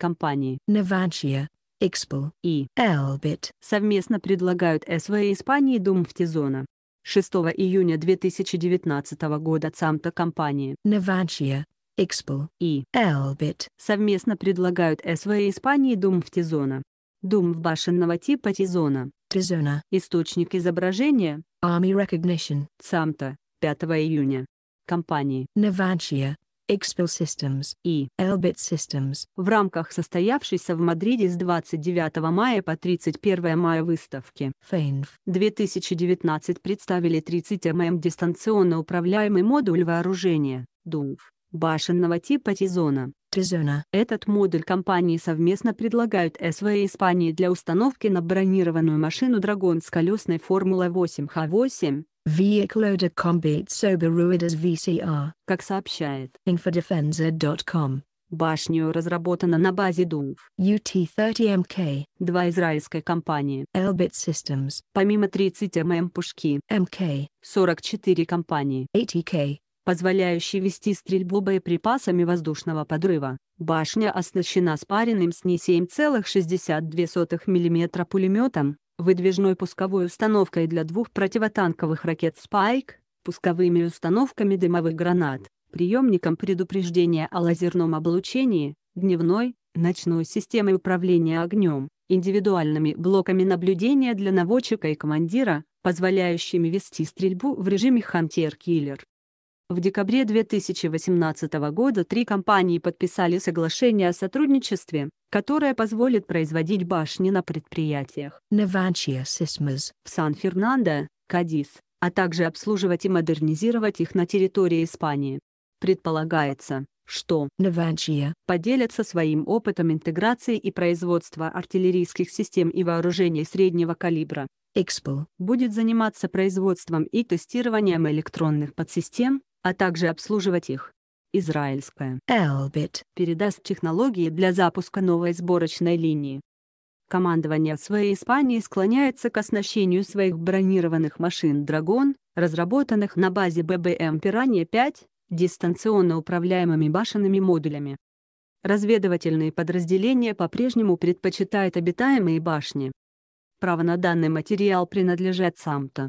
компании Navantia, Expel и Elbit совместно предлагают СВ Испании Дум Втизона. 6 июня 2019 года ЦАМТа компании Navantia, Expel и Elbit совместно предлагают СВ Испании Дум Втизона. Дум в башенного типа Тизона. Тизона. Источник изображения Army Recognition. ЦАМТа. 5 июня. Компании Navantia, Expel Systems и Elbit Systems. В рамках состоявшейся в Мадриде с 29 мая по 31 мая выставки FAINF 2019 представили 30 ММ дистанционно управляемый модуль вооружения ДУМФ башенного типа Тизона. Этот модуль компании совместно предлагают СВ Испании для установки на бронированную машину «Драгон» с колесной Формулой 8Х8, Vehicle-loader combates Oberuidas VCR. Как сообщает infodefenser.com, Башню разработана на базе ДУМФ эм UT-30MK, два израильской компании Elbit Systems, помимо 30 ММ эм эм пушки MK, 44 компании ATK, позволяющий вести стрельбу боеприпасами воздушного подрыва. Башня оснащена спаренным с ней 7,62 мм пулеметом, выдвижной пусковой установкой для двух противотанковых ракет «Спайк», пусковыми установками дымовых гранат, приемником предупреждения о лазерном облучении, дневной, ночной системой управления огнем, индивидуальными блоками наблюдения для наводчика и командира, позволяющими вести стрельбу в режиме «Хантер-киллер». В декабре 2018 года три компании подписали соглашение о сотрудничестве, которое позволит производить башни на предприятиях Navantia, в Сан-Фернандо, Кадис, а также обслуживать и модернизировать их на территории Испании. Предполагается, что Navantia поделятся своим опытом интеграции и производства артиллерийских систем и вооружений среднего калибра. Expo будет заниматься производством и тестированием электронных подсистем, а также обслуживать их. Израильская Elbit передаст технологии для запуска новой сборочной линии. Командование своей Испании склоняется к оснащению своих бронированных машин «Драгон», разработанных на базе ББМ «Пиранья-5», дистанционно управляемыми башенными модулями. Разведывательные подразделения по-прежнему предпочитают обитаемые башни. Право на данный материал принадлежит самто.